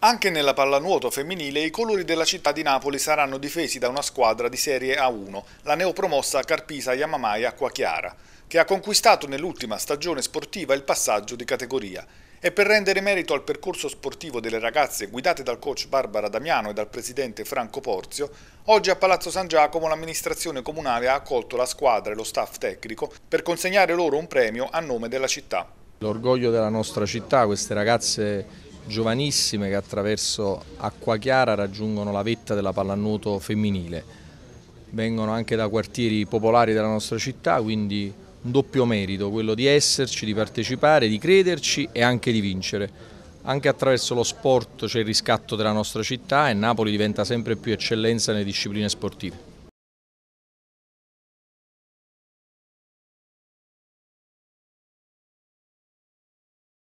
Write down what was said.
Anche nella pallanuoto femminile i colori della città di Napoli saranno difesi da una squadra di Serie A1, la neopromossa Carpisa Yamamai Acquachiara, che ha conquistato nell'ultima stagione sportiva il passaggio di categoria. E per rendere merito al percorso sportivo delle ragazze guidate dal coach Barbara Damiano e dal presidente Franco Porzio, oggi a Palazzo San Giacomo l'amministrazione comunale ha accolto la squadra e lo staff tecnico per consegnare loro un premio a nome della città. L'orgoglio della nostra città, queste ragazze giovanissime che attraverso Acqua Chiara raggiungono la vetta della pallanuoto femminile. Vengono anche da quartieri popolari della nostra città, quindi un doppio merito, quello di esserci, di partecipare, di crederci e anche di vincere. Anche attraverso lo sport c'è il riscatto della nostra città e Napoli diventa sempre più eccellenza nelle discipline sportive.